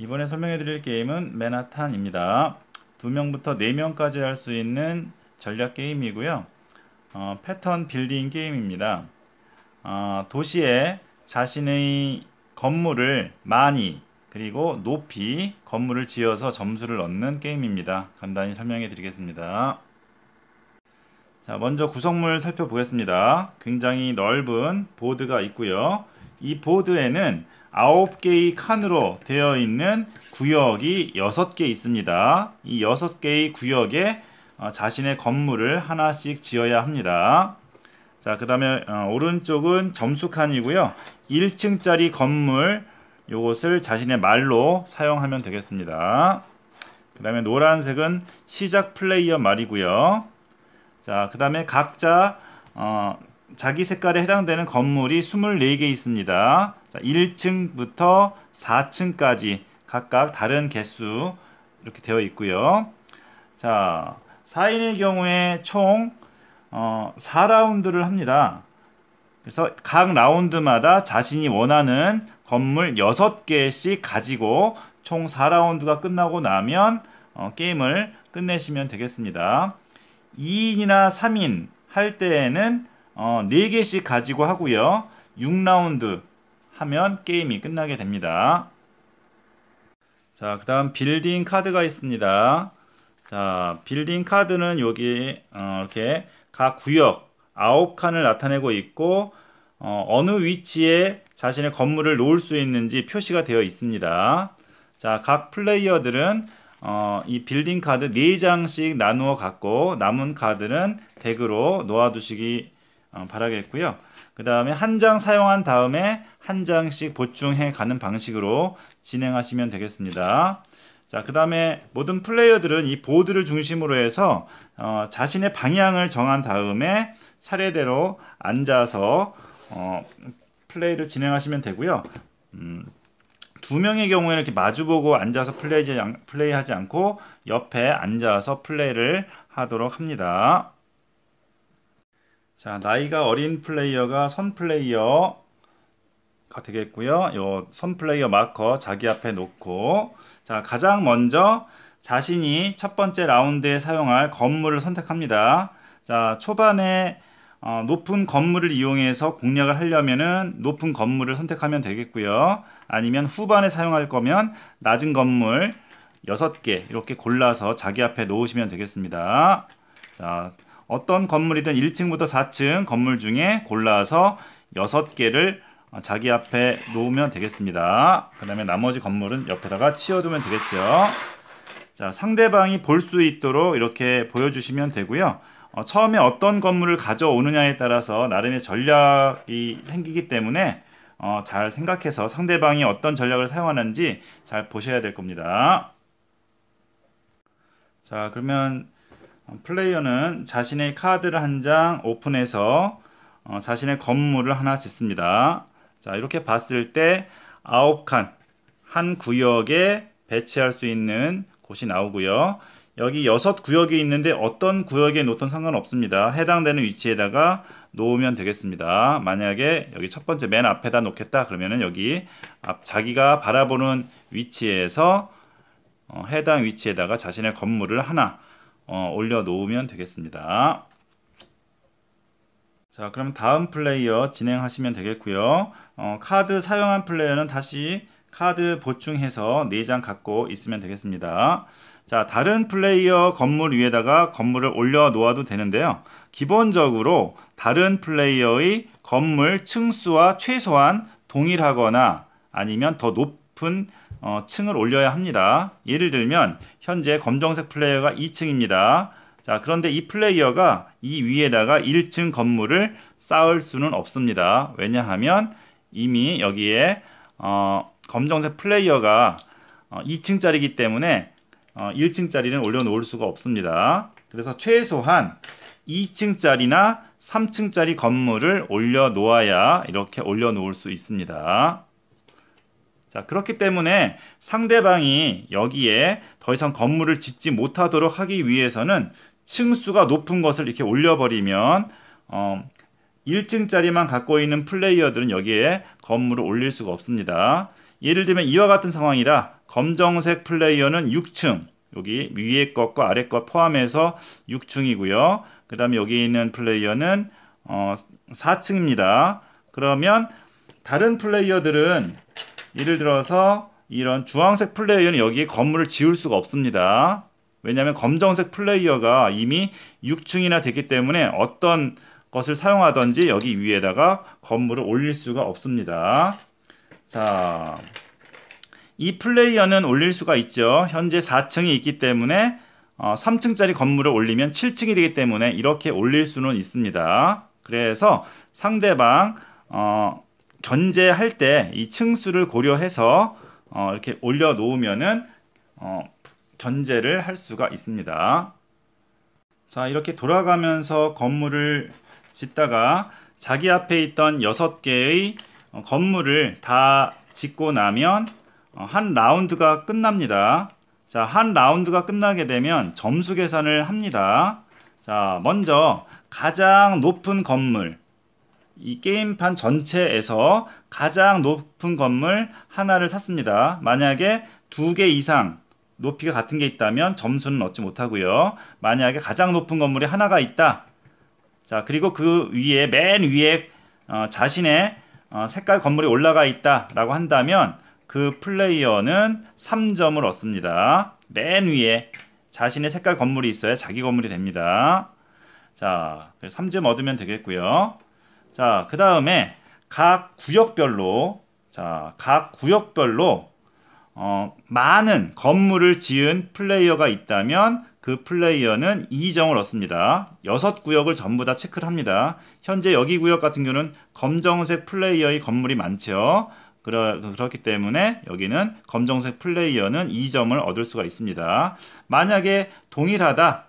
이번에 설명해 드릴 게임은 맨하탄입니다. 2명부터 4명까지 할 수 있는 전략 게임이고요. 어, 패턴 빌딩 게임입니다. 어, 도시에 자신의 건물을 많이 그리고 높이 건물을 지어서 점수를 얻는 게임입니다. 간단히 설명해 드리겠습니다. 자, 먼저 구성물 살펴보겠습니다. 굉장히 넓은 보드가 있고요. 이 보드에는 9개의 칸으로 되어 있는 구역이 6개 있습니다. 이 6개의 구역에 어, 자신의 건물을 하나씩 지어야 합니다. 자, 그 다음에 어, 오른쪽은 점수 칸이고요. 1층짜리 건물 이것을 자신의 말로 사용하면 되겠습니다. 그 다음에 노란색은 시작 플레이어 말이고요. 자, 그 다음에 각자 어, 자기 색깔에 해당되는 건물이 24개 있습니다. 자, 1층부터 4층까지 각각 다른 개수 이렇게 되어 있고요. 자, 4인의 경우에 총 어, 4라운드를 합니다. 그래서 각 라운드마다 자신이 원하는 건물 6개씩 가지고 총 4라운드가 끝나고 나면 어, 게임을 끝내시면 되겠습니다. 2인이나 3인 할 때에는 어, 4개씩 가지고 하고요. 6라운드 하면 게임이 끝나게 됩니다. 자, 그 다음 빌딩 카드가 있습니다. 자, 빌딩 카드는 여기 어, 이렇게 각 구역 아홉 칸을 나타내고 있고 어, 어느 위치에 자신의 건물을 놓을 수 있는지 표시가 되어 있습니다. 자, 각 플레이어들은 어, 이 빌딩 카드 4장씩 나누어 갖고 남은 카드는 덱으로 놓아 두시기 어, 바라겠고요. 그 다음에 한 장 사용한 다음에 한 장씩 보충해 가는 방식으로 진행하시면 되겠습니다. 자, 그 다음에 모든 플레이어들은 이 보드를 중심으로 해서 어, 자신의 방향을 정한 다음에 사례대로 앉아서 어, 플레이를 진행하시면 되고요. 음, 두 명의 경우에는 이렇게 마주보고 앉아서 플레이하지, 않, 플레이하지 않고 옆에 앉아서 플레이를 하도록 합니다. 자, 나이가 어린 플레이어가 선 플레이어 가 되겠고요. 요 선 플레이어 마커 자기 앞에 놓고 자, 가장 먼저 자신이 첫 번째 라운드에 사용할 건물을 선택합니다. 자, 초반에 어, 높은 건물을 이용해서 공략을 하려면은 높은 건물을 선택하면 되겠고요. 아니면 후반에 사용할 거면 낮은 건물 6개 이렇게 골라서 자기 앞에 놓으시면 되겠습니다. 자, 어떤 건물이든 1층부터 4층 건물 중에 골라서 6개를 자기 앞에 놓으면 되겠습니다. 그 다음에 나머지 건물은 옆에다가 치워두면 되겠죠. 자, 상대방이 볼 수 있도록 이렇게 보여주시면 되고요. 어, 처음에 어떤 건물을 가져오느냐에 따라서 나름의 전략이 생기기 때문에 어, 잘 생각해서 상대방이 어떤 전략을 사용하는지 잘 보셔야 될 겁니다. 자 그러면 어, 플레이어는 자신의 카드를 한 장 오픈해서 어, 자신의 건물을 하나 짓습니다. 자 이렇게 봤을 때 아홉 칸 한 구역에 배치할 수 있는 곳이 나오고요. 여기 여섯 구역이 있는데 어떤 구역에 놓든 상관없습니다. 해당되는 위치에다가 놓으면 되겠습니다. 만약에 여기 첫 번째 맨 앞에다 놓겠다 그러면은 여기 앞 자기가 바라보는 위치에서 어, 해당 위치에다가 자신의 건물을 하나 어, 올려 놓으면 되겠습니다. 자, 그럼 다음 플레이어 진행하시면 되겠고요. 어, 카드 사용한 플레이어는 다시 카드 보충해서 4장 갖고 있으면 되겠습니다. 자, 다른 플레이어 건물 위에다가 건물을 올려 놓아도 되는데요. 기본적으로 다른 플레이어의 건물 층수와 최소한 동일하거나 아니면 더 높은 어, 층을 올려야 합니다. 예를 들면 현재 검정색 플레이어가 2층입니다. 자, 그런데 이 플레이어가 이 위에다가 1층 건물을 쌓을 수는 없습니다. 왜냐하면 이미 여기에 어, 검정색 플레이어가 어, 2층짜리기 이 때문에 1층짜리는 어, 올려놓을 수가 없습니다. 그래서 최소한 2층짜리나 3층짜리 건물을 올려놓아야 이렇게 올려놓을 수 있습니다. 자, 그렇기 때문에 상대방이 여기에 더 이상 건물을 짓지 못하도록 하기 위해서는 층수가 높은 것을 이렇게 올려버리면 어, 1층짜리만 갖고 있는 플레이어들은 여기에 건물을 올릴 수가 없습니다. 예를 들면 이와 같은 상황이다. 검정색 플레이어는 6층, 여기 위에 것과 아래 것 포함해서 6층이고요. 그 다음에 여기 있는 플레이어는 어, 4층입니다. 그러면 다른 플레이어들은 예를 들어서 이런 주황색 플레이어는 여기에 건물을 지을 수가 없습니다. 왜냐하면 검정색 플레이어가 이미 6층이나 됐기 때문에 어떤 것을 사용하든지 여기 위에다가 건물을 올릴 수가 없습니다. 자, 이 플레이어는 올릴 수가 있죠. 현재 4층이 있기 때문에 어, 3층짜리 건물을 올리면 7층이 되기 때문에 이렇게 올릴 수는 있습니다. 그래서 상대방 어, 견제할 때 이 층수를 고려해서 어, 이렇게 올려 놓으면은 어, 견제를 할 수가 있습니다. 자 이렇게 돌아가면서 건물을 짓다가 자기 앞에 있던 6개의 어, 건물을 다 짓고 나면 어, 한 라운드가 끝납니다. 자, 한 라운드가 끝나게 되면 점수 계산을 합니다. 자, 먼저 가장 높은 건물 이 게임판 전체에서 가장 높은 건물 하나를 샀습니다. 만약에 두 개 이상 높이가 같은 게 있다면 점수는 얻지 못하고요. 만약에 가장 높은 건물이 하나가 있다. 자, 그리고 그 위에 맨 위에 어, 자신의 어, 색깔 건물이 올라가 있다라고 한다면 그 플레이어는 3점을 얻습니다. 맨 위에 자신의 색깔 건물이 있어야 자기 건물이 됩니다. 자, 3점 얻으면 되겠고요. 자, 그 다음에 각 구역별로 자, 각 구역별로 어, 많은 건물을 지은 플레이어가 있다면 그 플레이어는 2점을 얻습니다. 6구역을 전부 다 체크를 합니다. 현재 여기 구역 같은 경우는 검정색 플레이어의 건물이 많죠. 그러, 그렇기 때문에 여기는 검정색 플레이어는 2점을 얻을 수가 있습니다. 만약에 동일하다,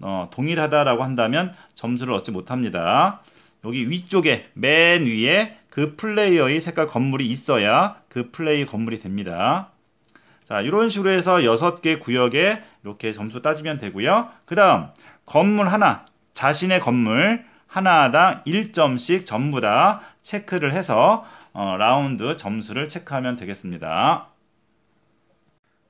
어, 동일하다라고 한다면 점수를 얻지 못합니다. 여기 위쪽에 맨 위에 그 플레이어의 색깔 건물이 있어야 그 플레이 건물이 됩니다. 자, 이런 식으로 해서 6개 구역에 이렇게 점수 따지면 되고요. 그 다음 건물 하나, 자신의 건물 하나당 1점씩 전부 다 체크를 해서 어, 라운드 점수를 체크하면 되겠습니다.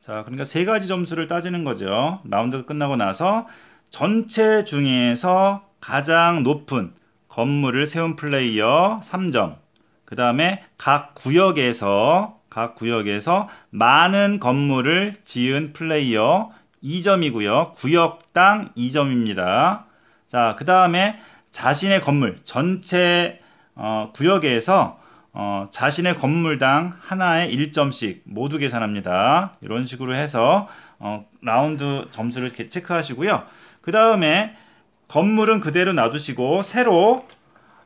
자, 그러니까 세 가지 점수를 따지는 거죠. 라운드가 끝나고 나서 전체 중에서 가장 높은 건물을 세운 플레이어 3점. 그 다음에 각 구역에서 각 구역에서 많은 건물을 지은 플레이어 2점이고요. 구역당 2점입니다. 자, 그 다음에 자신의 건물, 전체 어, 구역에서 어, 자신의 건물당 하나에 1점씩 모두 계산합니다. 이런 식으로 해서 어, 라운드 점수를 체크하시고요. 그 다음에 건물은 그대로 놔두시고 새로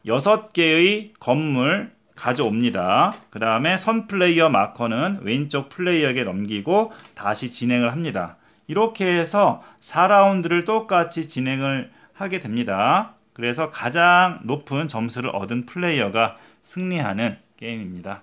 6개의 건물 가져옵니다. 그 다음에 선 플레이어 마커는 왼쪽 플레이어에게 넘기고 다시 진행을 합니다. 이렇게 해서 4라운드를 똑같이 진행을 하게 됩니다. 그래서 가장 높은 점수를 얻은 플레이어가 승리하는 게임입니다.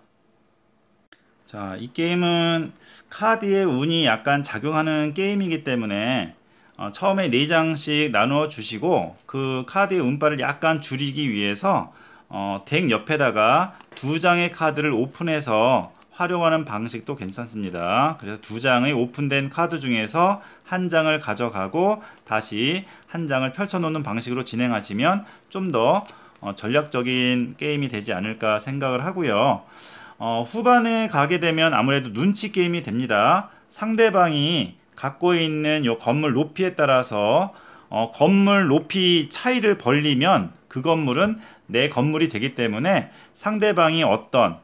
자, 이 게임은 카드의 운이 약간 작용하는 게임이기 때문에 어, 처음에 4장씩 나누어 주시고 그 카드의 운빨을 약간 줄이기 위해서 어, 덱 옆에다가 두 장의 카드를 오픈해서 활용하는 방식도 괜찮습니다. 그래서 두 장의 오픈된 카드 중에서 한 장을 가져가고 다시 한 장을 펼쳐놓는 방식으로 진행하시면 좀더 어, 전략적인 게임이 되지 않을까 생각을 하고요. 어, 후반에 가게 되면 아무래도 눈치 게임이 됩니다. 상대방이 갖고 있는 요 건물 높이에 따라서 어, 건물 높이 차이를 벌리면 그 건물은 내 건물이 되기 때문에 상대방이 어떤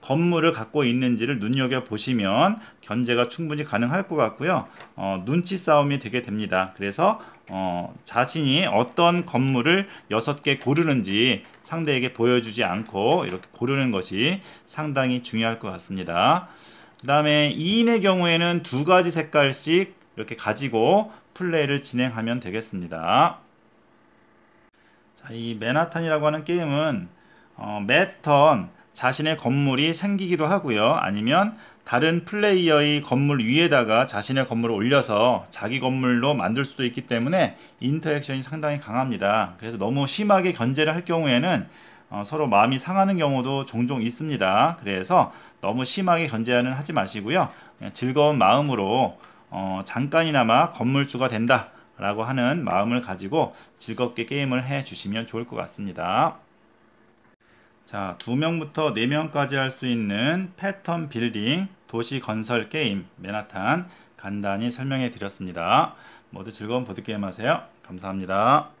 건물을 갖고 있는지를 눈여겨 보시면 견제가 충분히 가능할 것 같고요. 어, 눈치 싸움이 되게 됩니다. 그래서 어, 자신이 어떤 건물을 6개 고르는지 상대에게 보여주지 않고 이렇게 고르는 것이 상당히 중요할 것 같습니다. 그 다음에 2인의 경우에는 두 가지 색깔씩 이렇게 가지고 플레이를 진행하면 되겠습니다. 자, 이 맨하탄이라고 하는 게임은 어, 매턴 자신의 건물이 생기기도 하고요. 아니면 다른 플레이어의 건물 위에다가 자신의 건물을 올려서 자기 건물로 만들 수도 있기 때문에 인터액션이 상당히 강합니다. 그래서 너무 심하게 견제를 할 경우에는 어, 서로 마음이 상하는 경우도 종종 있습니다. 그래서 너무 심하게 견제하는 하지 마시고요. 즐거운 마음으로 어, 잠깐이나마 건물주가 된다. 라고 하는 마음을 가지고 즐겁게 게임을 해 주시면 좋을 것 같습니다. 자, 2명부터 4명까지 할 수 있는 패턴 빌딩, 도시 건설 게임, 맨하탄 간단히 설명해 드렸습니다. 모두 즐거운 보드게임 하세요. 감사합니다.